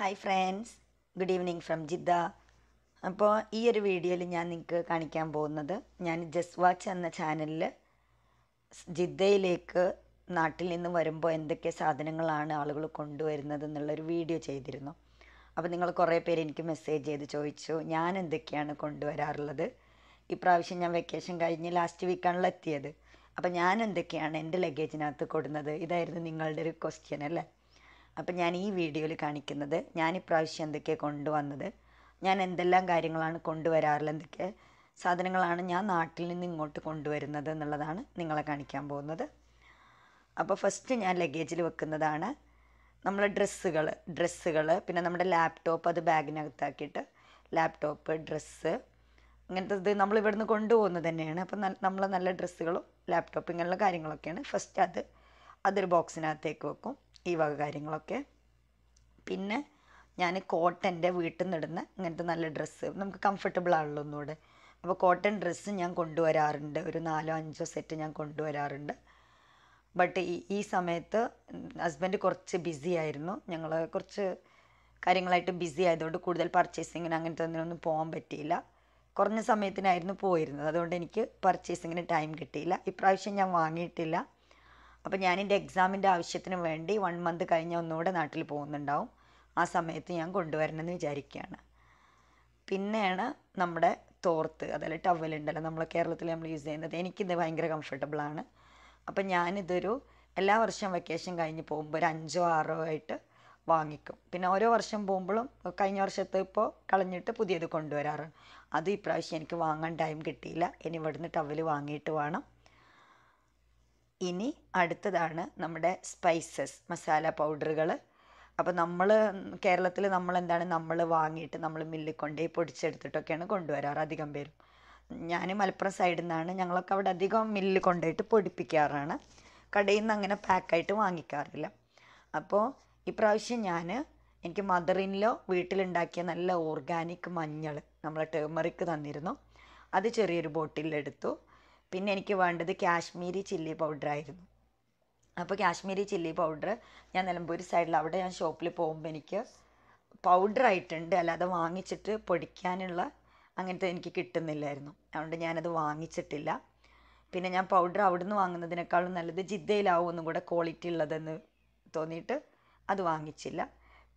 hi friends good evening from Jeddah അപ്പോൾ ഈ ഒരു വീഡിയോയിൽ ഞാൻ നിങ്ങൾക്ക് കാണിക്കാൻ പോകുന്നത് ഞാൻ ജസ്റ്റ് വാച്ച് എന്ന ചാനലിൽ ജിദ്ദയിലേക്ക് നാട്ടിൽ നിന്ന് വരുമ്പോൾ എന്തൊക്കെ സാധനങ്ങളാണ് ആളുകൾ കൊണ്ടുവരുന്നത് എന്നുള്ളൊരു വീഡിയോ ചെയ്തിരുന്നു അപ്പോൾ നിങ്ങൾ കുറേ പേര് എനിക്ക് മെസ്സേജ് ചെയ്ത് ചോദിച്ചു ഞാൻ എന്തൊക്കെയാണ് കൊണ്ടുവരാറുള്ളത് ഇപ്രാവശ്യം ഞാൻ വെക്കേഷൻ കഴിഞ്ഞ് ലാസ്റ്റ് വീക്കാണല്ലോ എത്തിയത് അപ്പോൾ ഞാൻ എന്തൊക്കെയാണ് എൻ്റെ ലഗേജിനകത്ത് കൊടുന്നത് ഇതായിരുന്നു നിങ്ങളുടെ ഒരു ക്വസ്റ്റ്യൻ അല്ലേ അപ്പം ഞാൻ ഈ വീഡിയോയിൽ കാണിക്കുന്നത് ഞാൻ ഇപ്രാവശ്യം എന്തൊക്കെയാണ് കൊണ്ടുവന്നത് ഞാൻ എന്തെല്ലാം കാര്യങ്ങളാണ് കൊണ്ടുവരാറില്ല എന്തൊക്കെ സാധനങ്ങളാണ് ഞാൻ നാട്ടിൽ നിന്ന് ഇങ്ങോട്ട് കൊണ്ടുവരുന്നത് എന്നുള്ളതാണ് നിങ്ങളെ കാണിക്കാൻ പോകുന്നത് അപ്പോൾ ഫസ്റ്റ് ഞാൻ ലഗേജിൽ വെക്കുന്നതാണ് നമ്മളെ ഡ്രസ്സുകൾ ഡ്രസ്സുകൾ പിന്നെ നമ്മുടെ ലാപ്ടോപ്പ് അത് ബാഗിനകത്താക്കിയിട്ട് ലാപ്ടോപ്പ് ഡ്രസ്സ് അങ്ങനത്തെ ഇത് നമ്മൾ ഇവിടുന്ന് കൊണ്ടുപോകുന്നത് തന്നെയാണ് അപ്പം നമ്മളെ നല്ല ഡ്രസ്സുകളും ലാപ്ടോപ്പ് ഇങ്ങനെയുള്ള കാര്യങ്ങളൊക്കെയാണ് ഫസ്റ്റ് അത് അതൊരു ബോക്സിനകത്തേക്ക് വെക്കും ഈ വക കാര്യങ്ങളൊക്കെ പിന്നെ ഞാൻ കോട്ടൻ്റെ വീട്ടിൽ നിന്നിടുന്ന ഇങ്ങനത്തെ നല്ല ഡ്രസ്സ് നമുക്ക് കംഫർട്ടബിൾ ആണല്ലോ ഒന്നുകൂടെ അപ്പോൾ കോട്ടൺ ഡ്രസ്സ് ഞാൻ കൊണ്ടുവരാറുണ്ട് ഒരു നാലോ അഞ്ചോ സെറ്റ് ഞാൻ കൊണ്ടുവരാറുണ്ട് ബട്ട് ഈ ഈ സമയത്ത് ഹസ്ബൻഡ് കുറച്ച് ബിസി ആയിരുന്നു ഞങ്ങൾ കുറച്ച് കാര്യങ്ങളായിട്ട് ബിസി ആയതുകൊണ്ട് കൂടുതൽ പർച്ചേസിങ്ങിന് അങ്ങനത്തെ ഒന്നിനൊന്നും പോകാൻ പറ്റിയില്ല കുറഞ്ഞ സമയത്തിനായിരുന്നു പോയിരുന്നത് അതുകൊണ്ട് എനിക്ക് പർച്ചേസിങ്ങിന് ടൈം കിട്ടിയില്ല ഇപ്രാവശ്യം ഞാൻ വാങ്ങിയിട്ടില്ല അപ്പോൾ ഞാൻ എൻ്റെ എക്സാമിൻ്റെ ആവശ്യത്തിന് വേണ്ടി വൺ മന്ത് കഴിഞ്ഞ ഒന്നുകൂടെ നാട്ടിൽ പോകുന്നുണ്ടാവും ആ സമയത്ത് ഞാൻ കൊണ്ടുവരണമെന്ന് വിചാരിക്കുകയാണ് പിന്നെയാണ് നമ്മുടെ തോർത്ത് അതായത് ടവലുണ്ടല്ലോ നമ്മൾ കേരളത്തിൽ നമ്മൾ യൂസ് ചെയ്യുന്നത് എനിക്കിത് ഭയങ്കര കംഫർട്ടബിളാണ് അപ്പം ഞാനിതൊരു എല്ലാ വർഷവും വെക്കേഷൻ കഴിഞ്ഞ് പോകുമ്പോൾ ഒരു അഞ്ചോ ആറോ ആയിട്ട് വാങ്ങിക്കും പിന്നെ ഓരോ വർഷം പോകുമ്പോഴും കഴിഞ്ഞ വർഷത്തെ ഇപ്പോൾ കളഞ്ഞിട്ട് പുതിയത് കൊണ്ടുവരാറ് അത് ഇപ്രാവശ്യം എനിക്ക് വാങ്ങാൻ ടൈം കിട്ടിയില്ല ഇനി ഇവിടുന്ന് ടവൽ വാങ്ങിയിട്ട് വേണം ഇനി അടുത്തതാണ് നമ്മുടെ സ്പൈസസ് മസാല പൗഡറുകൾ അപ്പോൾ നമ്മൾ കേരളത്തിൽ നമ്മൾ എന്താണ് നമ്മൾ വാങ്ങിയിട്ട് നമ്മൾ മില്ലിൽ കൊണ്ടുപോയി പൊടിച്ചെടുത്തിട്ടൊക്കെയാണ് കൊണ്ടുവരാറ് അധികം പേരും ഞാൻ മലപ്പുറം സൈഡിൽ നിന്നാണ് ഞങ്ങളൊക്കെ അവിടെ അധികം മില്ലിൽ കൊണ്ടുപോയിട്ട് പൊടിപ്പിക്കാറാണ് കടയിൽ നിന്ന് അങ്ങനെ പാക്കായിട്ട് വാങ്ങിക്കാറില്ല അപ്പോൾ ഇപ്രാവശ്യം ഞാൻ എനിക്ക് മദറിനിലോ വീട്ടിലുണ്ടാക്കിയ നല്ല ഓർഗാനിക് മഞ്ഞൾ നമ്മളെ ടേമറിക്ക് തന്നിരുന്നു അത് ചെറിയൊരു ബോട്ടിലെടുത്തു പിന്നെ എനിക്ക് വേണ്ടത് കാശ്മീരി ചില്ലി പൗഡറായിരുന്നു അപ്പോൾ കാശ്മീരി ചില്ലി പൗഡർ ഞാൻ നിലമ്പൂർ സൈഡിൽ അവിടെ ഞാൻ ഷോപ്പിൽ പോകുമ്പോൾ എനിക്ക് പൗഡറായിട്ടുണ്ട് അല്ലാതെ വാങ്ങിച്ചിട്ട് പൊടിക്കാനുള്ള അങ്ങനത്തെ എനിക്ക് കിട്ടുന്നില്ലായിരുന്നു അതുകൊണ്ട് ഞാനത് വാങ്ങിച്ചിട്ടില്ല പിന്നെ ഞാൻ പൗഡർ അവിടുന്ന് വാങ്ങുന്നതിനേക്കാളും നല്ലത് ജിദ്ദയിലാവും ഒന്നും കൂടെ ക്വാളിറ്റി ഉള്ളതെന്ന് തോന്നിയിട്ട് അത് വാങ്ങിച്ചില്ല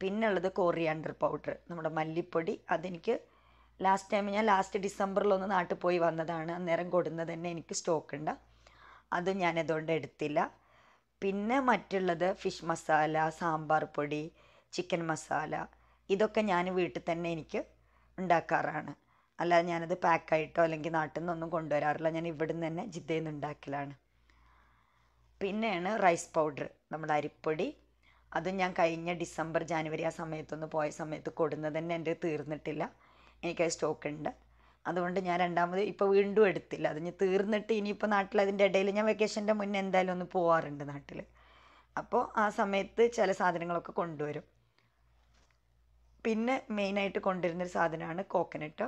പിന്നുള്ളത് കോറിയാണ്ടർ പൗഡർ നമ്മുടെ മല്ലിപ്പൊടി അതെനിക്ക് ലാസ്റ്റ് ടൈം ഞാൻ ലാസ്റ്റ് ഡിസംബറിലൊന്ന് നാട്ടിൽ പോയി വന്നതാണ് അന്നേരം കൊടുന്നത് തന്നെ എനിക്ക് സ്റ്റോക്ക് ഉണ്ട് അത് ഞാൻ അതുകൊണ്ട് എടുത്തില്ല പിന്നെ മറ്റുള്ളത് ഫിഷ് മസാല സാമ്പാർ പൊടി ചിക്കൻ മസാല ഇതൊക്കെ ഞാൻ വീട്ടിൽ തന്നെ എനിക്ക് ഉണ്ടാക്കാറാണ് അല്ലാതെ ഞാനത് പാക്കായിട്ടോ അല്ലെങ്കിൽ നാട്ടിൽ നിന്നൊന്നും കൊണ്ടുവരാറില്ല ഞാൻ നിന്ന് തന്നെ ജിദ്ദയിൽ നിന്ന് ഉണ്ടാക്കലാണ് പിന്നെയാണ് റൈസ് പൗഡർ നമ്മുടെ അരിപ്പൊടി അതും ഞാൻ കഴിഞ്ഞ ഡിസംബർ ജാനുവരി ആ സമയത്തൊന്ന് പോയ സമയത്ത് കൊടുന്നത് തന്നെ എൻ്റെ തീർന്നിട്ടില്ല എനിക്ക് സ്റ്റോക്ക് ഉണ്ട് അതുകൊണ്ട് ഞാൻ രണ്ടാമത് ഇപ്പോൾ വീണ്ടും എടുത്തില്ല ഞാൻ തീർന്നിട്ട് ഇനിയിപ്പോൾ നാട്ടിൽ അതിൻ്റെ ഇടയിൽ ഞാൻ വെക്കേഷൻ്റെ മുന്നേ എന്തായാലും ഒന്ന് പോവാറുണ്ട് നാട്ടിൽ അപ്പോൾ ആ സമയത്ത് ചില സാധനങ്ങളൊക്കെ കൊണ്ടുവരും പിന്നെ മെയിനായിട്ട് കൊണ്ടുവരുന്നൊരു സാധനമാണ് കോക്കനട്ട്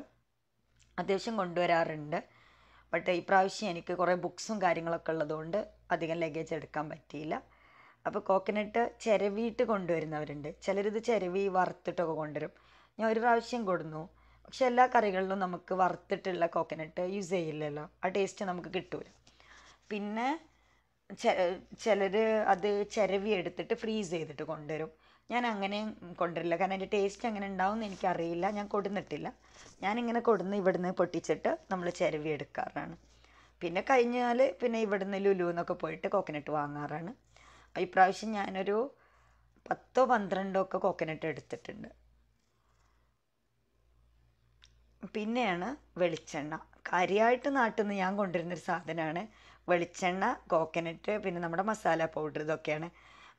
അത്യാവശ്യം കൊണ്ടുവരാറുണ്ട് ബട്ട് ഇപ്രാവശ്യം എനിക്ക് കുറേ ബുക്സും കാര്യങ്ങളൊക്കെ ഉള്ളതുകൊണ്ട് അധികം ലഗേജ് എടുക്കാൻ പറ്റിയില്ല അപ്പോൾ കോക്കനട്ട് ചിരവിയിട്ട് കൊണ്ടുവരുന്നവരുണ്ട് ചിലരിത് ചിരവി വറുത്തിട്ടൊക്കെ കൊണ്ടുവരും ഞാൻ ഒരു പ്രാവശ്യം കൊടുന്നു പക്ഷെ എല്ലാ കറികളിലും നമുക്ക് വറുത്തിട്ടുള്ള കോക്കനട്ട് യൂസ് ചെയ്യില്ലല്ലോ ആ ടേസ്റ്റ് നമുക്ക് കിട്ടൂല പിന്നെ ചിലർ അത് ചിരവി എടുത്തിട്ട് ഫ്രീസ് ചെയ്തിട്ട് കൊണ്ടുവരും ഞാൻ അങ്ങനെ കൊണ്ടുവരില്ല കാരണം അതിൻ്റെ ടേസ്റ്റ് അങ്ങനെ ഉണ്ടാവും എന്ന് എനിക്കറിയില്ല ഞാൻ കൊടുന്നിട്ടില്ല ഞാനിങ്ങനെ കൊടുന്ന് ഇവിടുന്ന് പൊട്ടിച്ചിട്ട് നമ്മൾ ചിരവി എടുക്കാറാണ് പിന്നെ കഴിഞ്ഞാൽ പിന്നെ ഇവിടുന്ന് ലുലു എന്നൊക്കെ പോയിട്ട് കോക്കനട്ട് വാങ്ങാറാണ് ഇപ്രാവശ്യം ഞാനൊരു പത്തോ പന്ത്രണ്ടോ ഒക്കെ കോക്കനട്ട് എടുത്തിട്ടുണ്ട് പിന്നെയാണ് വെളിച്ചെണ്ണ കാര്യമായിട്ട് നാട്ടിൽ നിന്ന് ഞാൻ കൊണ്ടുവരുന്നൊരു സാധനമാണ് വെളിച്ചെണ്ണ കോക്കനട്ട് പിന്നെ നമ്മുടെ മസാല പൗഡർ ഇതൊക്കെയാണ്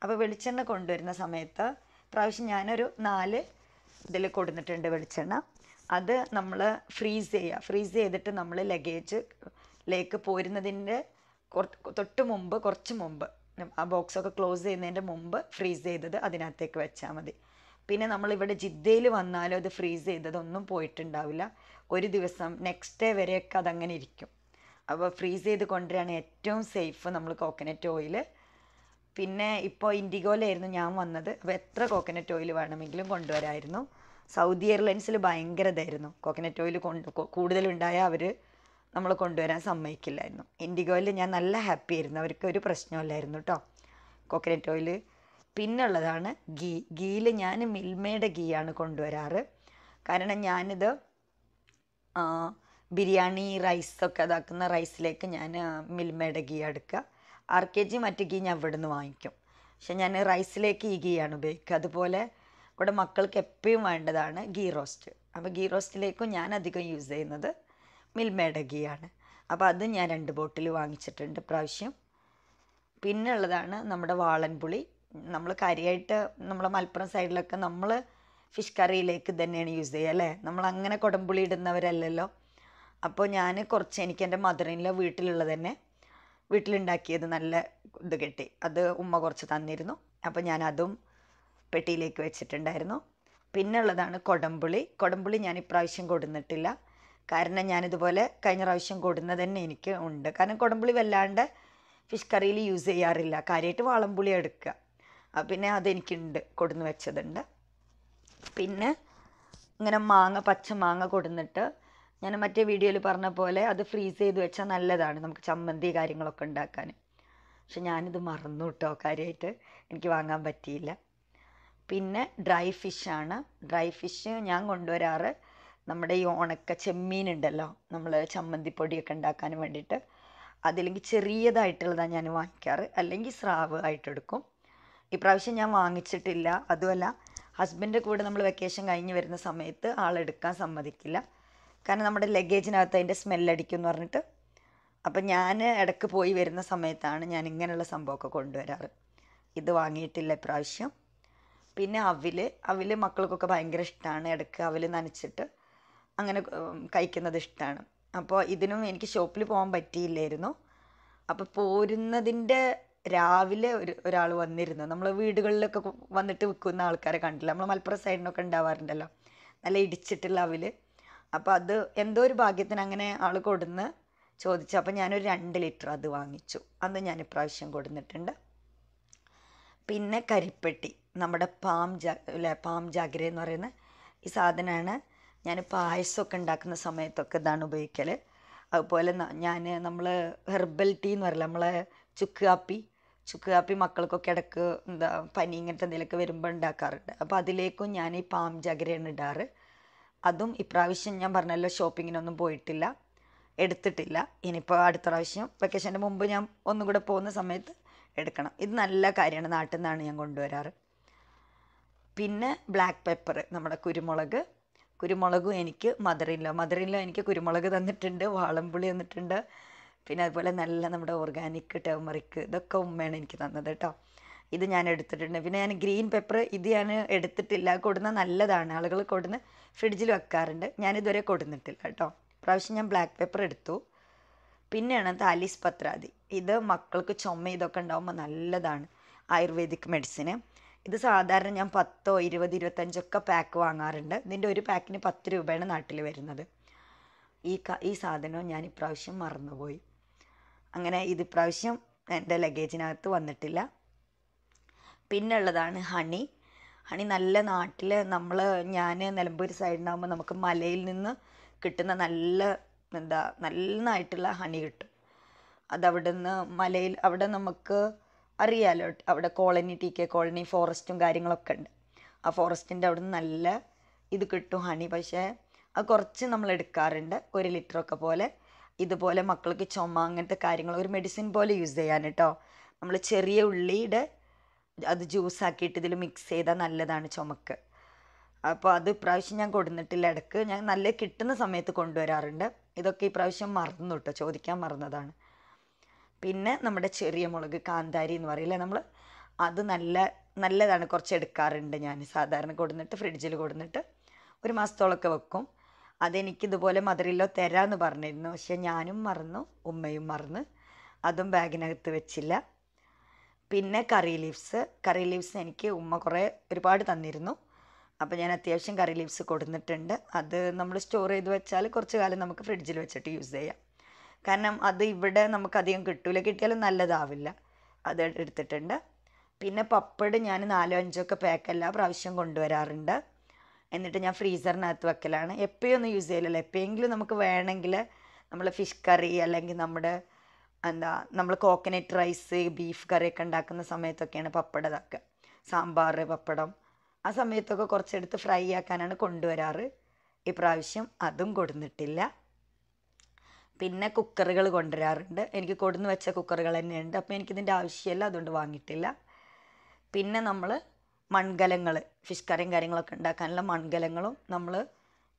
അപ്പോൾ വെളിച്ചെണ്ണ കൊണ്ടുവരുന്ന സമയത്ത് പ്രാവശ്യം ഞാനൊരു നാല് ഇതിൽ കൊടുത്തിട്ടുണ്ട് വെളിച്ചെണ്ണ അത് നമ്മൾ ഫ്രീസ് ചെയ്യുക ഫ്രീസ് ചെയ്തിട്ട് നമ്മൾ ലഗേജ് ലേക്ക് പോരുന്നതിൻ്റെ തൊട്ട് മുമ്പ് കുറച്ച് മുമ്പ് ആ ബോക്സൊക്കെ ക്ലോസ് ചെയ്യുന്നതിൻ്റെ മുമ്പ് ഫ്രീസ് ചെയ്തത് അതിനകത്തേക്ക് വെച്ചാൽ മതി പിന്നെ നമ്മൾ ഇവിടെ ജിദ്ദയിൽ വന്നാലും അത് ഫ്രീസ് ചെയ്തതൊന്നും പോയിട്ടുണ്ടാവില്ല ഒരു ദിവസം നെക്സ്റ്റ് ഡേ വരെയൊക്കെ അതങ്ങനെ ഇരിക്കും അപ്പോൾ ഫ്രീസ് ചെയ്ത് കൊണ്ടുവരാണ് ഏറ്റവും സേഫ് നമ്മൾ കോക്കനട്ട് ഓയിൽ പിന്നെ ഇപ്പോൾ ഇൻഡിഗോയിലായിരുന്നു ഞാൻ വന്നത് അപ്പോൾ എത്ര കോക്കനട്ട് ഓയിൽ വേണമെങ്കിലും കൊണ്ടുവരായിരുന്നു സൗദി എയർലൈൻസിൽ ഭയങ്കര ഇതായിരുന്നു കോക്കനട്ട് ഓയിൽ കൊണ്ട് കൂടുതലുണ്ടായാൽ അവർ നമ്മൾ കൊണ്ടുവരാൻ സമ്മതിക്കില്ലായിരുന്നു ഇൻഡിഗോയിൽ ഞാൻ നല്ല ഹാപ്പി ആയിരുന്നു അവർക്ക് ഒരു പ്രശ്നമില്ലായിരുന്നു കേട്ടോ കോക്കനട്ട് ഓയിൽ പിന്നുള്ളതാണ് ഗീ ഗീയിൽ ഞാൻ മിൽമയുടെ ഗീയാണ് കൊണ്ടുവരാറ് കാരണം ഞാനിത് ബിരിയാണി റൈസൊക്കെ അതാക്കുന്ന റൈസിലേക്ക് ഞാൻ മിൽമയുടെ ഗീ എടുക്കുക ആർ കെ ജി മറ്റ് ഗീ ഞാൻ ഇവിടെ നിന്ന് വാങ്ങിക്കും പക്ഷെ ഞാൻ റൈസിലേക്ക് ഈ ഗീയാണ് ഉപയോഗിക്കുക അതുപോലെ ഇവിടെ മക്കൾക്ക് എപ്പോഴും വേണ്ടതാണ് ഗീ റോസ്റ്റ് അപ്പോൾ ഗീ റോസ്റ്റിലേക്കും ഞാൻ അധികം യൂസ് ചെയ്യുന്നത് മിൽമയുടെ ഗീയാണ് അപ്പോൾ അത് ഞാൻ രണ്ട് ബോട്ടിൽ വാങ്ങിച്ചിട്ടുണ്ട് പ്രാവശ്യം പിന്നുള്ളതാണ് നമ്മുടെ വാളൻപുളി നമ്മൾ കരിയായിട്ട് നമ്മളെ മലപ്പുറം സൈഡിലൊക്കെ നമ്മൾ ഫിഷ് കറിയിലേക്ക് തന്നെയാണ് യൂസ് ചെയ്യുക അല്ലേ നമ്മൾ അങ്ങനെ കുടമ്പുളി ഇടുന്നവരല്ലല്ലോ അപ്പോൾ ഞാൻ കുറച്ച് എനിക്ക് എൻ്റെ മധുരനിലെ വീട്ടിലുള്ളത് തന്നെ വീട്ടിലുണ്ടാക്കിയത് നല്ല ഇത് കെട്ടി അത് ഉമ്മ കുറച്ച് തന്നിരുന്നു അപ്പോൾ ഞാൻ അതും പെട്ടിയിലേക്ക് വെച്ചിട്ടുണ്ടായിരുന്നു പിന്നെ ഉള്ളതാണ് കുടമ്പുളി കുടമ്പുളി ഞാൻ ഇപ്രാവശ്യം കൊടുന്നിട്ടില്ല കാരണം ഞാനിതുപോലെ കഴിഞ്ഞ പ്രാവശ്യം കൊടുന്നത് തന്നെ എനിക്ക് ഉണ്ട് കാരണം കുടമ്പുളി വല്ലാണ്ട് ഫിഷ് കറിയിൽ യൂസ് ചെയ്യാറില്ല കാര്യമായിട്ട് വാളംപുളി എടുക്കുക പിന്നെ അതെനിക്കുണ്ട് കൊടുന്ന് വെച്ചതുണ്ട് പിന്നെ ഇങ്ങനെ മാങ്ങ പച്ച മാങ്ങ കൊടുന്നിട്ട് ഞാൻ മറ്റേ വീഡിയോയിൽ പറഞ്ഞ പോലെ അത് ഫ്രീസ് ചെയ്ത് വെച്ചാൽ നല്ലതാണ് നമുക്ക് ചമ്മന്തി കാര്യങ്ങളൊക്കെ ഉണ്ടാക്കാൻ പക്ഷെ ഞാനിത് മറന്നു കിട്ടോ കാര്യമായിട്ട് എനിക്ക് വാങ്ങാൻ പറ്റിയില്ല പിന്നെ ഡ്രൈ ഫിഷാണ് ഡ്രൈ ഫിഷ് ഞാൻ കൊണ്ടുവരാറ് നമ്മുടെ ഈ ഉണക്ക ചെമ്മീൻ ഉണ്ടല്ലോ നമ്മൾ ചമ്മന്തിപ്പൊടിയൊക്കെ ഉണ്ടാക്കാൻ വേണ്ടിയിട്ട് അതില്ലെങ്കിൽ ചെറിയതായിട്ടുള്ളതാണ് ഞാൻ വാങ്ങിക്കാറ് അല്ലെങ്കിൽ സ്രാവ് ആയിട്ടെടുക്കും ഇപ്രാവശ്യം ഞാൻ വാങ്ങിച്ചിട്ടില്ല അതുമല്ല ഹസ്ബൻഡ് കൂടെ നമ്മൾ വെക്കേഷൻ കഴിഞ്ഞ് വരുന്ന സമയത്ത് ആളെടുക്കാൻ സമ്മതിക്കില്ല കാരണം നമ്മുടെ ലഗേജിനകത്ത് അതിൻ്റെ സ്മെല്ലടിക്കും എന്ന് പറഞ്ഞിട്ട് അപ്പം ഞാൻ ഇടയ്ക്ക് പോയി വരുന്ന സമയത്താണ് ഞാൻ ഇങ്ങനെയുള്ള സംഭവമൊക്കെ കൊണ്ടുവരാറ് ഇത് വാങ്ങിയിട്ടില്ല ഇപ്രാവശ്യം പിന്നെ അവിൽ അവിൽ മക്കൾക്കൊക്കെ ഭയങ്കര ഇഷ്ടമാണ് ഇടയ്ക്ക് അവിൽ നനച്ചിട്ട് അങ്ങനെ കഴിക്കുന്നത് ഇഷ്ടമാണ് അപ്പോൾ ഇതിനും എനിക്ക് ഷോപ്പിൽ പോകാൻ പറ്റിയില്ലായിരുന്നു അപ്പോൾ പോരുന്നതിൻ്റെ രാവിലെ ഒരു ഒരാൾ വന്നിരുന്നു നമ്മൾ വീടുകളിലൊക്കെ വന്നിട്ട് വിൽക്കുന്ന ആൾക്കാരെ കണ്ടില്ല നമ്മൾ മലപ്പുറം സൈഡിനൊക്കെ ഉണ്ടാവാറുണ്ടല്ലോ നല്ല ഇടിച്ചിട്ടുള്ള അവൽ അപ്പോൾ അത് എന്തോ ഒരു ഭാഗ്യത്തിന് അങ്ങനെ ആൾ കൊടുന്ന് ചോദിച്ചു അപ്പോൾ ഞാനൊരു രണ്ട് ലിറ്റർ അത് വാങ്ങിച്ചു അന്ന് ഞാൻ ഇപ്രാവശ്യം കൊടുന്നിട്ടുണ്ട് പിന്നെ കരിപ്പെട്ടി നമ്മുടെ പാം ജാ അല്ലെ പാം ജാഗ്ര എന്ന് പറയുന്ന ഈ സാധനമാണ് ഞാൻ പായസമൊക്കെ ഉണ്ടാക്കുന്ന സമയത്തൊക്കെ ഇതാണ് ഉപയോഗിക്കൽ അതുപോലെ ഞാൻ നമ്മൾ ഹെർബൽ ടീ എന്ന് പറയില്ല നമ്മളെ ചുക്ക് കാപ്പി ചുക്ക് കാപ്പി മക്കൾക്കൊക്കെ ഇടക്ക് എന്താ പനി ഇങ്ങനത്തെ എന്തെങ്കിലുമൊക്കെ വരുമ്പോൾ ഉണ്ടാക്കാറുണ്ട് അപ്പോൾ അതിലേക്കും ഞാൻ ഈ പാം ജാഗ്രയാണ് ഇടാറ് അതും ഇപ്രാവശ്യം ഞാൻ പറഞ്ഞല്ലോ ഷോപ്പിങ്ങിനൊന്നും പോയിട്ടില്ല എടുത്തിട്ടില്ല ഇനിയിപ്പോൾ അടുത്ത പ്രാവശ്യം വെക്കേഷൻ്റെ മുമ്പ് ഞാൻ ഒന്നും കൂടെ പോകുന്ന സമയത്ത് എടുക്കണം ഇത് നല്ല കാര്യമാണ് നാട്ടിൽ നിന്നാണ് ഞാൻ കൊണ്ടുവരാറ് പിന്നെ ബ്ലാക്ക് പെപ്പർ നമ്മുടെ കുരുമുളക് കുരുമുളകും എനിക്ക് മദറില്ല മദറില്ല എനിക്ക് കുരുമുളക് തന്നിട്ടുണ്ട് വാളംപുളി തന്നിട്ടുണ്ട് പിന്നെ അതുപോലെ നല്ല നമ്മുടെ ഓർഗാനിക് ടേമറിക്ക് ഇതൊക്കെ ഉമ്മയാണ് എനിക്ക് തന്നത് കേട്ടോ ഇത് ഞാൻ എടുത്തിട്ടുണ്ട് പിന്നെ ഞാൻ ഗ്രീൻ പെപ്പർ ഇത് ഞാൻ എടുത്തിട്ടില്ല കൊടുന്ന നല്ലതാണ് ആളുകൾ കൊടുന്ന് ഫ്രിഡ്ജിൽ വെക്കാറുണ്ട് ഞാൻ ഇതുവരെ കൊടുന്നിട്ടില്ല കേട്ടോ പ്രാവശ്യം ഞാൻ ബ്ലാക്ക് പെപ്പർ എടുത്തു പിന്നെയാണ് താലീസ് പത്രാതി ഇത് മക്കൾക്ക് ചുമ ഇതൊക്കെ ഉണ്ടാകുമ്പോൾ നല്ലതാണ് ആയുർവേദിക് മെഡിസിന് ഇത് സാധാരണ ഞാൻ പത്തോ ഇരുപത് ഇരുപത്തഞ്ചൊക്കെ പാക്ക് വാങ്ങാറുണ്ട് ഇതിൻ്റെ ഒരു പാക്കിന് പത്ത് രൂപയാണ് നാട്ടിൽ വരുന്നത് ഈ ഈ സാധനം ഞാൻ ഇപ്രാവശ്യം മറന്നുപോയി അങ്ങനെ ഇത് പ്രാവശ്യം എൻ്റെ ലഗേജിനകത്ത് വന്നിട്ടില്ല പിന്നെ ഉള്ളതാണ് ഹണി ഹണി നല്ല നാട്ടിൽ നമ്മൾ ഞാൻ നിലമ്പൂർ സൈഡിനാകുമ്പോൾ നമുക്ക് മലയിൽ നിന്ന് കിട്ടുന്ന നല്ല എന്താ നന്നായിട്ടുള്ള ഹണി കിട്ടും അതവിടെ നിന്ന് മലയിൽ അവിടെ നമുക്ക് അറിയാലോ അവിടെ കോളനി ടി കെ കോളനി ഫോറസ്റ്റും കാര്യങ്ങളൊക്കെ ഉണ്ട് ആ ഫോറസ്റ്റിൻ്റെ അവിടെ നിന്ന് നല്ല ഇത് കിട്ടും ഹണി പക്ഷേ അത് കുറച്ച് നമ്മൾ എടുക്കാറുണ്ട് ഒരു ലിറ്ററൊക്കെ പോലെ ഇതുപോലെ മക്കൾക്ക് ചുമ അങ്ങനത്തെ കാര്യങ്ങൾ ഒരു മെഡിസിൻ പോലെ യൂസ് ചെയ്യാൻ കേട്ടോ നമ്മൾ ചെറിയ ഉള്ളിയുടെ അത് ജ്യൂസാക്കിയിട്ട് ഇതിൽ മിക്സ് ചെയ്താൽ നല്ലതാണ് ചുമക്ക് അപ്പോൾ അത് ഇപ്രാവശ്യം ഞാൻ കൊടുന്നിട്ടില്ല ഇടക്ക് ഞാൻ നല്ല കിട്ടുന്ന സമയത്ത് കൊണ്ടുവരാറുണ്ട് ഇതൊക്കെ ഇപ്രാവശ്യം മറന്നു കേട്ടോ ചോദിക്കാൻ മറന്നതാണ് പിന്നെ നമ്മുടെ ചെറിയ മുളക് കാന്താരി എന്ന് പറയില്ലേ നമ്മൾ അത് നല്ല നല്ലതാണ് കുറച്ച് എടുക്കാറുണ്ട് ഞാൻ സാധാരണ കൊടുന്നിട്ട് ഫ്രിഡ്ജിൽ കൊടുന്നിട്ട് ഒരു മാസത്തോളമൊക്കെ വെക്കും അതെനിക്കിതുപോലെ മധുരയിലോ തരാമെന്ന് പറഞ്ഞിരുന്നു പക്ഷെ ഞാനും മറന്നു ഉമ്മയും മറന്ന് അതും ബാഗിനകത്ത് വെച്ചില്ല പിന്നെ കറി ലീവ്സ് കറി ലീവ്സ് എനിക്ക് ഉമ്മ കുറേ ഒരുപാട് തന്നിരുന്നു അപ്പോൾ ഞാൻ അത്യാവശ്യം കറി ലീവ്സ് കൊടുത്തിട്ടുണ്ട് അത് നമ്മൾ സ്റ്റോർ ചെയ്ത് വെച്ചാൽ കുറച്ച് കാലം നമുക്ക് ഫ്രിഡ്ജിൽ വെച്ചിട്ട് യൂസ് ചെയ്യാം കാരണം അത് ഇവിടെ നമുക്ക് അധികം കിട്ടൂല കിട്ടിയാലും നല്ലതാവില്ല അത് എടുത്തിട്ടുണ്ട് പിന്നെ പപ്പട് ഞാൻ നാലോ അഞ്ചോ ഒക്കെ പാക്ക് എല്ലാ പ്രാവശ്യം കൊണ്ടുവരാറുണ്ട് എന്നിട്ട് ഞാൻ ഫ്രീസറിനകത്ത് വെക്കലാണ് എപ്പോഴും ഒന്നും യൂസ് ചെയ്യലല്ലോ എപ്പോഴെങ്കിലും നമുക്ക് വേണമെങ്കിൽ നമ്മൾ ഫിഷ് കറി അല്ലെങ്കിൽ നമ്മുടെ എന്താ നമ്മൾ കോക്കനട്ട് റൈസ് ബീഫ് ഒക്കെ ഉണ്ടാക്കുന്ന സമയത്തൊക്കെയാണ് പപ്പടം ഇതൊക്കെ സാമ്പാർ പപ്പടം ആ സമയത്തൊക്കെ കുറച്ചെടുത്ത് ഫ്രൈ ആക്കാനാണ് കൊണ്ടുവരാറ് ഇപ്രാവശ്യം അതും കൊടുന്നിട്ടില്ല പിന്നെ കുക്കറുകൾ കൊണ്ടുവരാറുണ്ട് എനിക്ക് കൊടുന്ന് വെച്ച കുക്കറുകൾ തന്നെയുണ്ട് അപ്പോൾ എനിക്കിതിൻ്റെ ആവശ്യമില്ല അതുകൊണ്ട് വാങ്ങിയിട്ടില്ല പിന്നെ നമ്മൾ മൺകലങ്ങൾ ഫിഷ് കറിയും കാര്യങ്ങളൊക്കെ ഉണ്ടാക്കാനുള്ള മൺകലങ്ങളും നമ്മൾ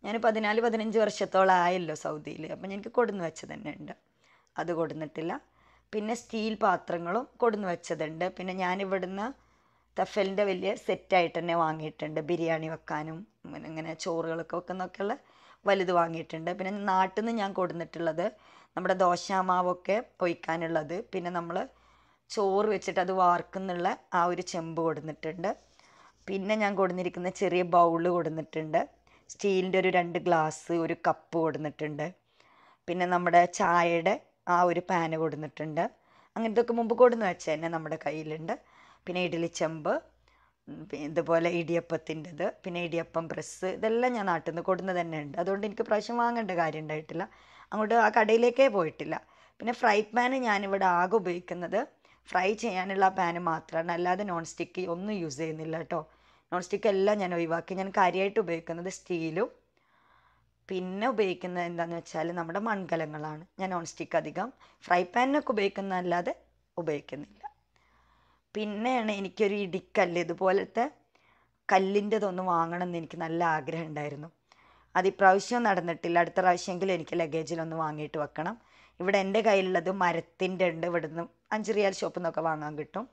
ഞാൻ പതിനാല് പതിനഞ്ച് വർഷത്തോളം ആയല്ലോ സൗദിയിൽ അപ്പം എനിക്ക് കൊടുന്ന് വെച്ച് തന്നെ ഉണ്ട് അത് കൊടുന്നിട്ടില്ല പിന്നെ സ്റ്റീൽ പാത്രങ്ങളും കൊടുന്ന് വെച്ചതുണ്ട് പിന്നെ ഞാൻ തഫലിൻ്റെ വലിയ സെറ്റായിട്ട് തന്നെ വാങ്ങിയിട്ടുണ്ട് ബിരിയാണി വെക്കാനും ഇങ്ങനെ ചോറുകളൊക്കെ വെക്കുന്നൊക്കെയുള്ള വലുത് വാങ്ങിയിട്ടുണ്ട് പിന്നെ നാട്ടിൽ നിന്ന് ഞാൻ കൊടുന്നിട്ടുള്ളത് നമ്മുടെ ദോശമാവൊക്കെ ഒഴിക്കാനുള്ളത് പിന്നെ നമ്മൾ ചോറ് വെച്ചിട്ട് അത് വാർക്കുന്നുള്ള ആ ഒരു ചെമ്പ് കൊടുന്നിട്ടുണ്ട് പിന്നെ ഞാൻ കൊടുന്നിരിക്കുന്ന ചെറിയ ബൗൾ കൊടുന്നിട്ടുണ്ട് സ്റ്റീലിൻ്റെ ഒരു രണ്ട് ഗ്ലാസ് ഒരു കപ്പ് കൊടുന്നിട്ടുണ്ട് പിന്നെ നമ്മുടെ ചായയുടെ ആ ഒരു പാന് കൊടുന്നിട്ടുണ്ട് അങ്ങനത്തെയൊക്കെ മുമ്പ് കൊടുന്ന് വെച്ച തന്നെ നമ്മുടെ കയ്യിലുണ്ട് പിന്നെ ചെമ്പ് ഇതുപോലെ ഇടിയപ്പത്തിൻ്റെത് പിന്നെ ഇടിയപ്പം പ്രസ് ഇതെല്ലാം ഞാൻ നാട്ടിൽ നിന്ന് കൊടുന്ന് തന്നെ ഉണ്ട് അതുകൊണ്ട് എനിക്ക് പ്രാവശ്യം വാങ്ങേണ്ട കാര്യം ഉണ്ടായിട്ടില്ല അങ്ങോട്ട് ആ കടയിലേക്കേ പോയിട്ടില്ല പിന്നെ ഫ്രൈ പാൻ ഞാനിവിടെ ആകെ ഉപയോഗിക്കുന്നത് ഫ്രൈ ചെയ്യാനുള്ള പാന് മാത്രമാണ് അല്ലാതെ നോൺ സ്റ്റിക്ക് ഒന്നും യൂസ് ചെയ്യുന്നില്ല കേട്ടോ നോൺ സ്റ്റിക്ക് എല്ലാം ഞാൻ ഒഴിവാക്കി ഞാൻ കാര്യമായിട്ട് ഉപയോഗിക്കുന്നത് സ്റ്റീലും പിന്നെ ഉപയോഗിക്കുന്നത് എന്താണെന്ന് വെച്ചാൽ നമ്മുടെ മൺകലങ്ങളാണ് ഞാൻ നോൺ സ്റ്റിക്ക് അധികം ഫ്രൈ പാനിനൊക്കെ ഉപയോഗിക്കുന്നതല്ലാതെ ഉപയോഗിക്കുന്നില്ല പിന്നെയാണ് എനിക്കൊരു ഇടിക്കല്ല് ഇതുപോലത്തെ കല്ലിൻ്റെതൊന്ന് എന്ന് എനിക്ക് നല്ല ആഗ്രഹം ഉണ്ടായിരുന്നു അത് ഇപ്രാവശ്യം നടന്നിട്ടില്ല അടുത്ത പ്രാവശ്യമെങ്കിലും എനിക്ക് ലഗേജിലൊന്ന് വാങ്ങിയിട്ട് വെക്കണം ഇവിടെ എൻ്റെ കയ്യിലുള്ളത് മരത്തിൻ്റെ ഉണ്ട് ഇവിടുന്ന് അഞ്ച് റിയാൽ ഷോപ്പിൽ നിന്നൊക്കെ വാങ്ങാൻ കിട്ടും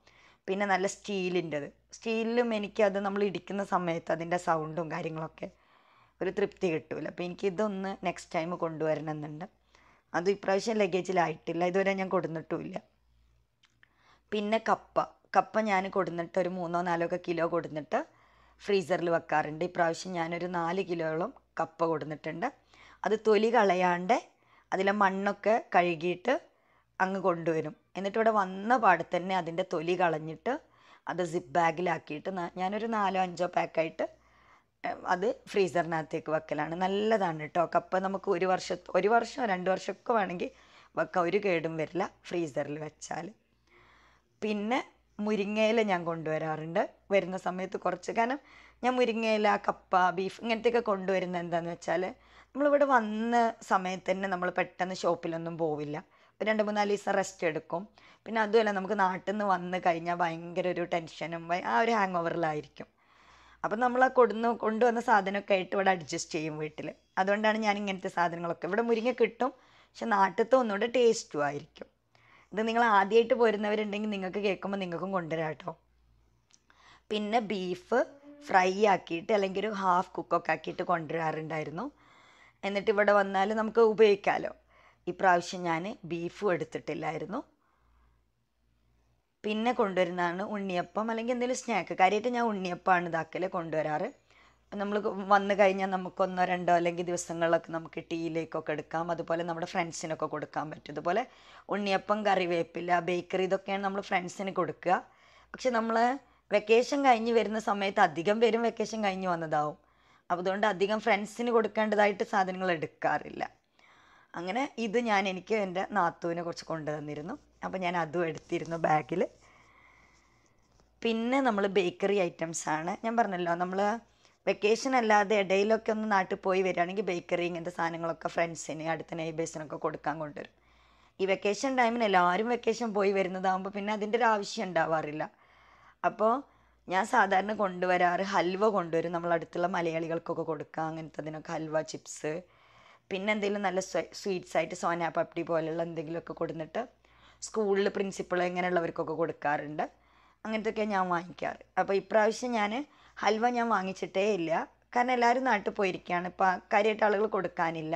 പിന്നെ നല്ല സ്റ്റീലിൻ്റെത് സ്റ്റീലിലും എനിക്കത് നമ്മൾ ഇടിക്കുന്ന സമയത്ത് അതിൻ്റെ സൗണ്ടും കാര്യങ്ങളൊക്കെ ഒരു തൃപ്തി കിട്ടില്ല അപ്പോൾ എനിക്കിതൊന്ന് നെക്സ്റ്റ് ടൈം കൊണ്ടുവരണമെന്നുണ്ട് അത് ഇപ്രാവശ്യം ലഗേജിലായിട്ടില്ല ഇതുവരെ ഞാൻ കൊടുന്നിട്ടുമില്ല പിന്നെ കപ്പ കപ്പ ഞാൻ കൊടുന്നിട്ട് ഒരു മൂന്നോ നാലോ ഒക്കെ കിലോ കൊടുന്നിട്ട് ഫ്രീസറിൽ വെക്കാറുണ്ട് ഇപ്രാവശ്യം ഞാനൊരു നാല് കിലോയോളം കപ്പ കൊടുന്നിട്ടുണ്ട് അത് തൊലി കളയാണ്ട് അതിലെ മണ്ണൊക്കെ കഴുകിയിട്ട് അങ്ങ് കൊണ്ടുവരും എന്നിട്ട് ഇവിടെ വന്ന പാടെ തന്നെ അതിൻ്റെ തൊലി കളഞ്ഞിട്ട് അത് സിപ്പ് ബാഗിലാക്കിയിട്ട് ഞാനൊരു നാലോ അഞ്ചോ പാക്കായിട്ട് അത് ഫ്രീസറിനകത്തേക്ക് വെക്കലാണ് നല്ലതാണ് കേട്ടോ കപ്പ നമുക്ക് ഒരു വർഷം ഒരു വർഷമോ രണ്ട് വർഷമൊക്കെ വേണമെങ്കിൽ വെക്കാം ഒരു കേടും വരില്ല ഫ്രീസറിൽ വെച്ചാൽ പിന്നെ മുരിങ്ങയില ഞാൻ കൊണ്ടുവരാറുണ്ട് വരുന്ന സമയത്ത് കുറച്ച് കാരണം ഞാൻ മുരിങ്ങയില കപ്പ ബീഫ് ഇങ്ങനത്തെയൊക്കെ കൊണ്ടുവരുന്നത് എന്താണെന്ന് വെച്ചാൽ നമ്മളിവിടെ വന്ന സമയത്ത് തന്നെ നമ്മൾ പെട്ടെന്ന് ഷോപ്പിലൊന്നും പോവില്ല രണ്ട് മൂന്നാല് ദിവസം റെസ്റ്റ് എടുക്കും പിന്നെ അതുമല്ല നമുക്ക് നാട്ടിൽ നിന്ന് വന്ന് കഴിഞ്ഞാൽ ഭയങ്കര ഒരു ടെൻഷനും ആ ഒരു ഹാങ് ഓവറിലായിരിക്കും അപ്പം നമ്മൾ ആ കൊടുന്ന് കൊണ്ടുവന്ന സാധനമൊക്കെ ആയിട്ട് ഇവിടെ അഡ്ജസ്റ്റ് ചെയ്യും വീട്ടിൽ അതുകൊണ്ടാണ് ഞാൻ ഇങ്ങനത്തെ സാധനങ്ങളൊക്കെ ഇവിടെ മുരിങ്ങ കിട്ടും പക്ഷെ നാട്ടിലത്തെ ഒന്നുകൂടെ ടേസ്റ്റും ആയിരിക്കും ഇത് നിങ്ങൾ ആദ്യമായിട്ട് പോരുന്നവരുണ്ടെങ്കിൽ നിങ്ങൾക്ക് കേൾക്കുമ്പോൾ നിങ്ങൾക്കും കൊണ്ടുവരാം കേട്ടോ പിന്നെ ബീഫ് ഫ്രൈ ആക്കിയിട്ട് അല്ലെങ്കിൽ ഒരു ഹാഫ് കുക്കൊക്കെ ആക്കിയിട്ട് കൊണ്ടുവരാറുണ്ടായിരുന്നു എന്നിട്ട് ഇവിടെ വന്നാൽ നമുക്ക് ഉപയോഗിക്കാമല്ലോ ഇപ്രാവശ്യം ഞാൻ ബീഫും എടുത്തിട്ടില്ലായിരുന്നു പിന്നെ കൊണ്ടുവരുന്നതാണ് ഉണ്ണിയപ്പം അല്ലെങ്കിൽ എന്തെങ്കിലും സ്നാക്ക് കാര്യമായിട്ട് ഞാൻ ഉണ്ണിയപ്പമാണ് ഇതാക്കൽ കൊണ്ടുവരാറ് നമ്മൾ വന്നു കഴിഞ്ഞാൽ നമുക്കൊന്നോ രണ്ടോ അല്ലെങ്കിൽ ദിവസങ്ങളിലൊക്കെ നമുക്ക് ടീയിലേക്കൊക്കെ എടുക്കാം അതുപോലെ നമ്മുടെ ഫ്രണ്ട്സിനൊക്കെ കൊടുക്കാൻ പറ്റും അതുപോലെ ഉണ്ണിയപ്പം കറിവേപ്പില്ല ബേക്കറി ഇതൊക്കെയാണ് നമ്മൾ ഫ്രണ്ട്സിന് കൊടുക്കുക പക്ഷെ നമ്മൾ വെക്കേഷൻ കഴിഞ്ഞ് വരുന്ന സമയത്ത് അധികം പേരും വെക്കേഷൻ കഴിഞ്ഞ് വന്നതാവും അതുകൊണ്ട് അധികം ഫ്രണ്ട്സിന് കൊടുക്കേണ്ടതായിട്ട് സാധനങ്ങൾ എടുക്കാറില്ല അങ്ങനെ ഇത് ഞാൻ എനിക്ക് എൻ്റെ നാത്തൂവിനെ കുറച്ച് തന്നിരുന്നു അപ്പോൾ ഞാൻ അതും എടുത്തിരുന്നു ബാഗിൽ പിന്നെ നമ്മൾ ബേക്കറി ഐറ്റംസ് ആണ് ഞാൻ പറഞ്ഞല്ലോ നമ്മൾ വെക്കേഷൻ അല്ലാതെ ഇടയിലൊക്കെ ഒന്ന് നാട്ടിൽ പോയി വരികയാണെങ്കിൽ ബേക്കറി ഇങ്ങനത്തെ സാധനങ്ങളൊക്കെ ഫ്രണ്ട്സിന് അടുത്ത നെയ്ബേഴ്സിനൊക്കെ കൊടുക്കാൻ കൊണ്ടുവരും ഈ വെക്കേഷൻ ടൈമിന് എല്ലാവരും വെക്കേഷൻ പോയി വരുന്നതാകുമ്പോൾ പിന്നെ അതിൻ്റെ ഒരു ആവശ്യം ഉണ്ടാവാറില്ല അപ്പോൾ ഞാൻ സാധാരണ കൊണ്ടുവരാറ് ഹൽവ കൊണ്ടുവരും നമ്മളടുത്തുള്ള മലയാളികൾക്കൊക്കെ കൊടുക്കുക അങ്ങനത്തെ അതിനൊക്കെ ഹൽവ ചിപ്സ് പിന്നെ എന്തെങ്കിലും നല്ല സ്വീറ്റ്സ് ആയിട്ട് സോനാ പപ്ടി പോലെയുള്ള എന്തെങ്കിലുമൊക്കെ കൊടുത്തിട്ട് സ്കൂളിൽ പ്രിൻസിപ്പൾ ഇങ്ങനെയുള്ളവർക്കൊക്കെ കൊടുക്കാറുണ്ട് അങ്ങനത്തെയൊക്കെ ഞാൻ വാങ്ങിക്കാറ് അപ്പോൾ ഇപ്രാവശ്യം ഞാൻ ഹൽവ ഞാൻ വാങ്ങിച്ചിട്ടേ ഇല്ല കാരണം എല്ലാവരും നാട്ടിൽ പോയിരിക്കുകയാണ് ഇപ്പോൾ കാര്യമായിട്ട് ആളുകൾ കൊടുക്കാനില്ല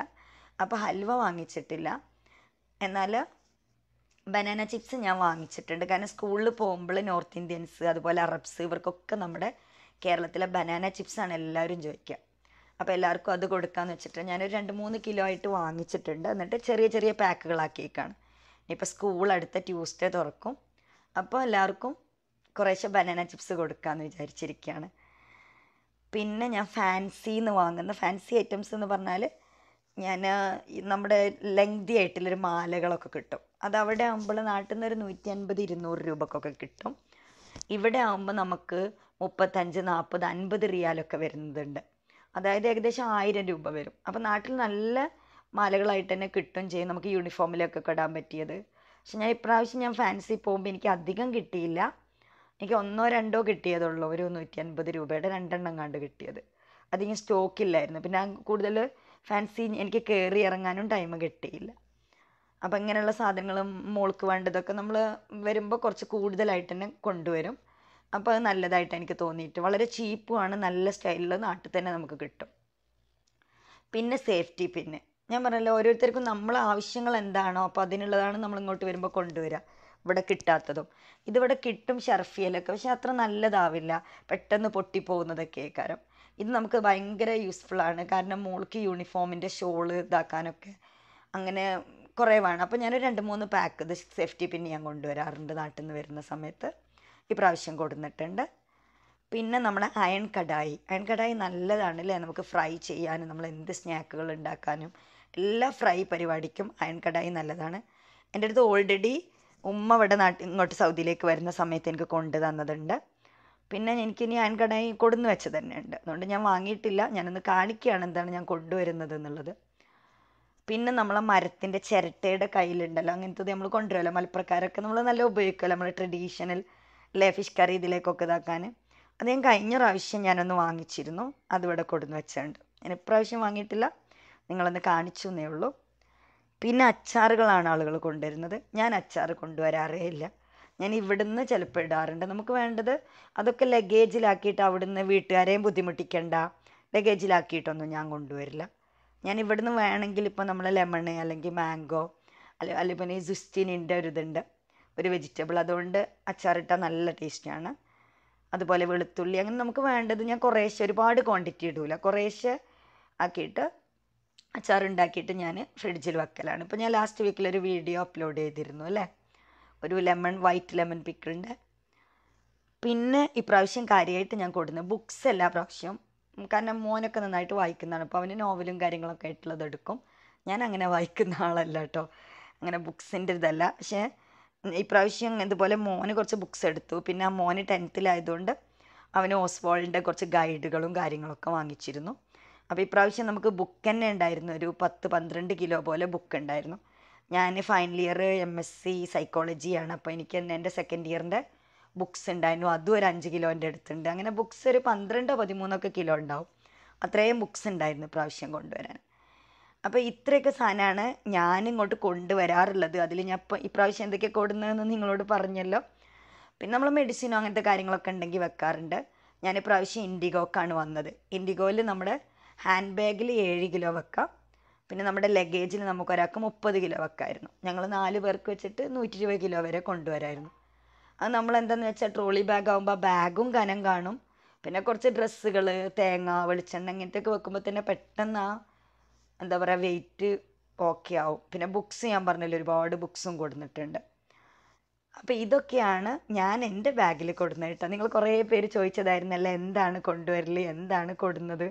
അപ്പോൾ ഹൽവ വാങ്ങിച്ചിട്ടില്ല എന്നാൽ ബനാന ചിപ്സ് ഞാൻ വാങ്ങിച്ചിട്ടുണ്ട് കാരണം സ്കൂളിൽ പോകുമ്പോൾ നോർത്ത് ഇന്ത്യൻസ് അതുപോലെ അറബ്സ് ഇവർക്കൊക്കെ നമ്മുടെ കേരളത്തിലെ ബനാന ചിപ്സാണ് എല്ലാവരും ചോദിക്കുക അപ്പോൾ എല്ലാവർക്കും അത് കൊടുക്കാമെന്ന് വെച്ചിട്ട് ഞാനൊരു രണ്ട് മൂന്ന് കിലോ ആയിട്ട് വാങ്ങിച്ചിട്ടുണ്ട് എന്നിട്ട് ചെറിയ ചെറിയ പാക്കുകളാക്കിയേക്കാണ് ഇനിയിപ്പോൾ സ്കൂൾ അടുത്ത ട്യൂസ്ഡേ തുറക്കും അപ്പോൾ എല്ലാവർക്കും കുറേശ്ശെ ബനാന ചിപ്സ് കൊടുക്കാമെന്ന് വിചാരിച്ചിരിക്കുകയാണ് പിന്നെ ഞാൻ ഫാൻസിന്ന് വാങ്ങുന്ന ഫാൻസി ഐറ്റംസ് എന്ന് പറഞ്ഞാൽ ഞാൻ നമ്മുടെ ലെങ്തി ആയിട്ടുള്ളൊരു മാലകളൊക്കെ കിട്ടും അത് അവിടെ ആകുമ്പോൾ നാട്ടിൽ നിന്ന് ഒരു നൂറ്റി അൻപത് ഇരുന്നൂറ് രൂപക്കൊക്കെ കിട്ടും ഇവിടെ ആകുമ്പോൾ നമുക്ക് മുപ്പത്തഞ്ച് നാൽപ്പത് അൻപത് റിയാലൊക്കെ വരുന്നുണ്ട് അതായത് ഏകദേശം ആയിരം രൂപ വരും അപ്പോൾ നാട്ടിൽ നല്ല മാലകളായിട്ട് തന്നെ കിട്ടും ചെയ്യും നമുക്ക് യൂണിഫോമിലൊക്കെ ഇടാൻ പറ്റിയത് പക്ഷെ ഞാൻ ഇപ്രാവശ്യം ഞാൻ ഫാൻസി പോകുമ്പോൾ എനിക്ക് അധികം കിട്ടിയില്ല എനിക്ക് ഒന്നോ രണ്ടോ കിട്ടിയതുള്ളൂ ഒരു നൂറ്റി അൻപത് രൂപയുടെ രണ്ടെണ്ണം കണ്ട് കിട്ടിയത് അധികം സ്റ്റോക്കില്ലായിരുന്നു പിന്നെ കൂടുതൽ ഫാൻസി എനിക്ക് കയറി ഇറങ്ങാനും ടൈം കിട്ടിയില്ല അപ്പം ഇങ്ങനെയുള്ള സാധനങ്ങളും മോൾക്ക് വേണ്ടതൊക്കെ നമ്മൾ വരുമ്പോൾ കുറച്ച് കൂടുതലായിട്ട് തന്നെ കൊണ്ടുവരും അപ്പോൾ അത് നല്ലതായിട്ട് എനിക്ക് തോന്നിയിട്ട് വളരെ ചീപ്പുമാണ് നല്ല സ്റ്റൈലിൽ നാട്ടിൽ തന്നെ നമുക്ക് കിട്ടും പിന്നെ സേഫ്റ്റി പിന്നെ ഞാൻ പറഞ്ഞല്ലോ ഓരോരുത്തർക്കും നമ്മളെ ആവശ്യങ്ങൾ എന്താണോ അപ്പോൾ അതിനുള്ളതാണ് നമ്മൾ ഇങ്ങോട്ട് വരുമ്പോൾ കൊണ്ടുവരിക ഇവിടെ കിട്ടാത്തതും ഇതിവിടെ കിട്ടും ഷർഫിയലൊക്കെ പക്ഷെ അത്ര നല്ലതാവില്ല പെട്ടെന്ന് പൊട്ടിപ്പോകുന്നതൊക്കെ കാരണം ഇത് നമുക്ക് ഭയങ്കര യൂസ്ഫുള്ളാണ് കാരണം മോൾക്ക് യൂണിഫോമിൻ്റെ ഷോള് ഇതാക്കാനൊക്കെ അങ്ങനെ കുറേ വേണം അപ്പോൾ ഞാനൊരു രണ്ട് മൂന്ന് പാക്ക് ഇത് സേഫ്റ്റി പിന്നെ ഞാൻ കൊണ്ടുവരാറുണ്ട് നാട്ടിൽ നിന്ന് വരുന്ന സമയത്ത് ഇപ്രാവശ്യം കൊടുന്നിട്ടുണ്ട് പിന്നെ നമ്മൾ അയൺ കടായി അയൺ കടായി നല്ലതാണ് അല്ലേ നമുക്ക് ഫ്രൈ ചെയ്യാനും നമ്മൾ എന്ത് സ്നാക്കുകൾ ഉണ്ടാക്കാനും എല്ലാ ഫ്രൈ പരിപാടിക്കും അയൺ കടായി നല്ലതാണ് എൻ്റെ അടുത്ത് ഓൾറെഡി ഉമ്മ ഇവിടെ നാട്ടിൽ ഇങ്ങോട്ട് സൗദിയിലേക്ക് വരുന്ന സമയത്ത് എനിക്ക് കൊണ്ടു തന്നതുണ്ട് പിന്നെ എനിക്കിനി അയൺ കടായി കൊടുന്ന് വെച്ച് തന്നെ ഉണ്ട് അതുകൊണ്ട് ഞാൻ വാങ്ങിയിട്ടില്ല ഞാനൊന്ന് കാണിക്കുകയാണ് എന്താണ് ഞാൻ കൊണ്ടുവരുന്നത് എന്നുള്ളത് പിന്നെ നമ്മളെ മരത്തിൻ്റെ ചിരട്ടയുടെ കയ്യിലുണ്ടല്ലോ അങ്ങനത്തത് നമ്മൾ കൊണ്ടുവരുമല്ലോ മലപ്പുറക്കാരൊക്കെ നമ്മൾ നല്ല ഉപയോഗിക്കുമല്ലോ നമ്മുടെ ട്രഡീഷണൽ അല്ലേ ഫിഷ് കറി ഇതിലേക്കൊക്കെ ഇതാക്കാൻ അത് ഞാൻ കഴിഞ്ഞ പ്രാവശ്യം ഞാനൊന്ന് വാങ്ങിച്ചിരുന്നു അതിവിടെ കൊടുന്ന് വെച്ചിട്ടുണ്ട് ഞാൻ ഇപ്രാവശ്യം വാങ്ങിയിട്ടില്ല നിങ്ങളൊന്ന് കാണിച്ചു എന്നേ ഉള്ളൂ പിന്നെ അച്ചാറുകളാണ് ആളുകൾ കൊണ്ടുവരുന്നത് ഞാൻ അച്ചാർ കൊണ്ടുവരാറേ ഇല്ല ഞാൻ ഇവിടുന്ന് ചിലപ്പോൾ ഇടാറുണ്ട് നമുക്ക് വേണ്ടത് അതൊക്കെ ലഗേജിലാക്കിയിട്ട് അവിടുന്ന് വീട്ടുകാരെയും ബുദ്ധിമുട്ടിക്കണ്ട ലഗേജിലാക്കിയിട്ടൊന്നും ഞാൻ കൊണ്ടുവരില്ല ഞാൻ ഇവിടുന്ന് വേണമെങ്കിൽ ഇപ്പോൾ നമ്മൾ ലെമൺ അല്ലെങ്കിൽ മാംഗോ അല്ലെ അല്ലെങ്കിൽ പിന്നെ സുസ്റ്റിനിൻ്റെ ഒരു ഇതുണ്ട് ഒരു വെജിറ്റബിൾ അതുകൊണ്ട് അച്ചാറിട്ടാൽ നല്ല ടേസ്റ്റാണ് അതുപോലെ വെളുത്തുള്ളി അങ്ങനെ നമുക്ക് വേണ്ടത് ഞാൻ കുറേശ്ശെ ഒരുപാട് ക്വാണ്ടിറ്റി ഇടൂല കുറേശ്ശെ ആക്കിയിട്ട് അച്ചാറുണ്ടാക്കിയിട്ട് ഞാൻ ഫ്രിഡ്ജിൽ വെക്കലാണ് ഇപ്പോൾ ഞാൻ ലാസ്റ്റ് വീക്കിലൊരു വീഡിയോ അപ്ലോഡ് ചെയ്തിരുന്നു അല്ലേ ഒരു ലെമൺ വൈറ്റ് ലെമൺ പിക്കിളിൻ്റെ പിന്നെ ഇപ്രാവശ്യം കാര്യമായിട്ട് ഞാൻ കൊടുക്കുന്നത് ബുക്സ് എല്ലാ പ്രാവശ്യം കാരണം മോനൊക്കെ നന്നായിട്ട് വായിക്കുന്നതാണ് അപ്പോൾ അവന് നോവലും കാര്യങ്ങളൊക്കെ ആയിട്ടുള്ളത് എടുക്കും ഞാൻ അങ്ങനെ വായിക്കുന്ന ആളല്ല കേട്ടോ അങ്ങനെ ബുക്സിൻ്റെ ഇതല്ല പക്ഷേ ഇപ്രാവശ്യം ഇതുപോലെ മോന് കുറച്ച് ബുക്ക്സ് എടുത്തു പിന്നെ ആ മോന് ടെൻത്തിലായതുകൊണ്ട് അവന് ഓസ്വാളിൻ്റെ കുറച്ച് ഗൈഡുകളും കാര്യങ്ങളൊക്കെ വാങ്ങിച്ചിരുന്നു അപ്പോൾ ഇപ്രാവശ്യം നമുക്ക് ബുക്ക് തന്നെ ഉണ്ടായിരുന്നു ഒരു പത്ത് പന്ത്രണ്ട് കിലോ പോലെ ബുക്ക് ഉണ്ടായിരുന്നു ഞാൻ final year M S C സൈക്കോളജിയാണ് അപ്പോൾ എനിക്ക് എൻ്റെ സെക്കൻഡ് ഇയറിൻ്റെ ബുക്സ് ഉണ്ടായിരുന്നു അതും ഒരു അഞ്ച് കിലോൻ്റെ അടുത്തുണ്ട് അങ്ങനെ ബുക്സ് ഒരു പന്ത്രണ്ടോ പതിമൂന്നോ ഒക്കെ കിലോ ഉണ്ടാവും അത്രയും ബുക്സ് ഉണ്ടായിരുന്നു പ്രാവശ്യം കൊണ്ടുവരാൻ അപ്പോൾ ഇത്രയൊക്കെ സാധനമാണ് ഞാൻ ഇങ്ങോട്ട് കൊണ്ടുവരാറുള്ളത് അതിൽ ഞാൻ ഇപ്പൊ ഇപ്രാവശ്യം എന്തൊക്കെ കൊടുന്നതെന്ന് നിങ്ങളോട് പറഞ്ഞല്ലോ പിന്നെ നമ്മൾ മെഡിസിനോ അങ്ങനത്തെ കാര്യങ്ങളൊക്കെ ഉണ്ടെങ്കിൽ വെക്കാറുണ്ട് ഞാൻ ഇപ്രാവശ്യം ഇൻഡിഗോക്കാണ് വന്നത് ഇൻഡിഗോയിൽ നമ്മുടെ ഹാൻഡ് ബാഗിൽ ഏഴ് കിലോ വെക്കാം പിന്നെ നമ്മുടെ ലഗേജിൽ നമുക്ക് ഒരാൾക്ക് മുപ്പത് കിലോ വെക്കായിരുന്നു ഞങ്ങൾ നാല് പേർക്ക് വെച്ചിട്ട് നൂറ്റി ഇരുപത് കിലോ വരെ കൊണ്ടുവരായിരുന്നു അത് നമ്മൾ എന്താണെന്ന് വെച്ചാൽ ട്രോളി ബാഗ് ആകുമ്പോൾ ബാഗും കനം കാണും പിന്നെ കുറച്ച് ഡ്രസ്സുകൾ തേങ്ങ വെളിച്ചെണ്ണ ഇങ്ങനത്തെയൊക്കെ വെക്കുമ്പോൾ തന്നെ പെട്ടെന്ന് ആ എന്താ പറയുക വെയിറ്റ് ഓക്കെ ആവും പിന്നെ ബുക്സ് ഞാൻ പറഞ്ഞില്ല ഒരുപാട് ബുക്സും കൊടുത്തിട്ടുണ്ട് അപ്പോൾ ഇതൊക്കെയാണ് ഞാൻ എൻ്റെ ബാഗിൽ കൊടുക്കുന്നത് കേട്ടോ നിങ്ങൾ കുറേ പേര് ചോദിച്ചതായിരുന്നല്ല എന്താണ് കൊണ്ടുവരൽ എന്താണ് കൊടുന്നത്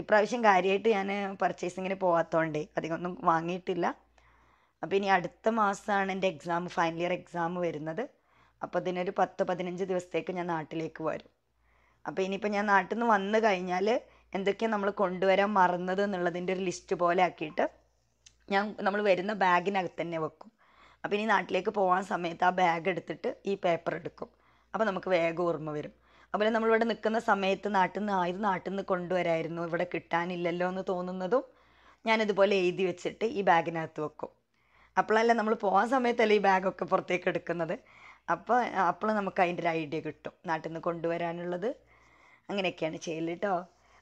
ഇപ്രാവശ്യം കാര്യമായിട്ട് ഞാൻ പർച്ചേസിങ്ങിന് പോകാത്തതുകൊണ്ടേ അധികം ഒന്നും വാങ്ങിയിട്ടില്ല അപ്പോൾ ഇനി അടുത്ത മാസമാണ് എൻ്റെ എക്സാം ഫൈനൽ ഇയർ എക്സാം വരുന്നത് അപ്പോൾ അതിനൊരു പത്ത് പതിനഞ്ച് ദിവസത്തേക്ക് ഞാൻ നാട്ടിലേക്ക് വരും അപ്പോൾ ഇനിയിപ്പോൾ ഞാൻ നാട്ടിൽ നിന്ന് വന്നു കഴിഞ്ഞാൽ എന്തൊക്കെയാണ് നമ്മൾ കൊണ്ടുവരാൻ മറന്നത് എന്നുള്ളതിൻ്റെ ഒരു ലിസ്റ്റ് പോലെ ആക്കിയിട്ട് ഞാൻ നമ്മൾ വരുന്ന ബാഗിനകത്ത് തന്നെ വെക്കും അപ്പോൾ ഇനി നാട്ടിലേക്ക് പോകാൻ സമയത്ത് ആ ബാഗ് എടുത്തിട്ട് ഈ പേപ്പർ എടുക്കും അപ്പോൾ നമുക്ക് വേഗം ഓർമ്മ വരും അതുപോലെ നമ്മളിവിടെ നിൽക്കുന്ന സമയത്ത് നാട്ടിൽ നിന്ന് ആയത് നാട്ടിൽ നിന്ന് കൊണ്ടുവരായിരുന്നു ഇവിടെ കിട്ടാനില്ലല്ലോ എന്ന് തോന്നുന്നതും ഞാനിതുപോലെ എഴുതി വെച്ചിട്ട് ഈ ബാഗിനകത്ത് വെക്കും അപ്പോഴല്ല നമ്മൾ പോകാൻ സമയത്തല്ലേ ഈ ബാഗൊക്കെ പുറത്തേക്ക് എടുക്കുന്നത് അപ്പോൾ അപ്പോൾ നമുക്ക് അതിൻ്റെ ഒരു ഐഡിയ കിട്ടും നാട്ടിൽ നിന്ന് കൊണ്ടുവരാനുള്ളത് അങ്ങനെയൊക്കെയാണ് ചെയ്യൽ കേട്ടോ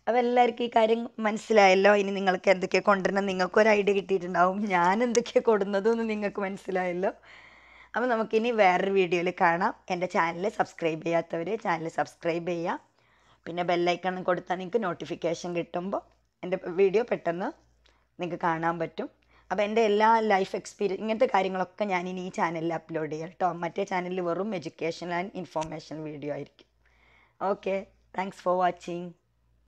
അപ്പോൾ എല്ലാവർക്കും ഈ കാര്യം മനസ്സിലായല്ലോ ഇനി നിങ്ങൾക്ക് എന്തൊക്കെ കൊണ്ടുവരണം ഒരു ഐഡിയ കിട്ടിയിട്ടുണ്ടാവും ഞാൻ എന്തൊക്കെയാണ് കൊടുന്നതെന്ന് നിങ്ങൾക്ക് മനസ്സിലായല്ലോ അപ്പോൾ നമുക്കിനി വേറൊരു വീഡിയോയിൽ കാണാം എൻ്റെ ചാനൽ സബ്സ്ക്രൈബ് ചെയ്യാത്തവർ ചാനൽ സബ്സ്ക്രൈബ് ചെയ്യാം പിന്നെ ബെല്ലൈക്കൺ കൊടുത്താൽ നിങ്ങൾക്ക് നോട്ടിഫിക്കേഷൻ കിട്ടുമ്പോൾ എൻ്റെ വീഡിയോ പെട്ടെന്ന് നിങ്ങൾക്ക് കാണാൻ പറ്റും അപ്പോൾ എൻ്റെ എല്ലാ ലൈഫ് എക്സ്പീരിയൻസ് ഇങ്ങനത്തെ കാര്യങ്ങളൊക്കെ ഞാൻ ഇനി ഈ ചാനലിൽ അപ്ലോഡ് ചെയ്യാം കേട്ടോ മറ്റേ ചാനലിൽ വെറും എഡ്യൂക്കേഷൻ ആൻഡ് ഇൻഫോർമേഷൻ വീഡിയോ ആയിരിക്കും ഓക്കെ താങ്ക്സ് ഫോർ വാച്ചിങ്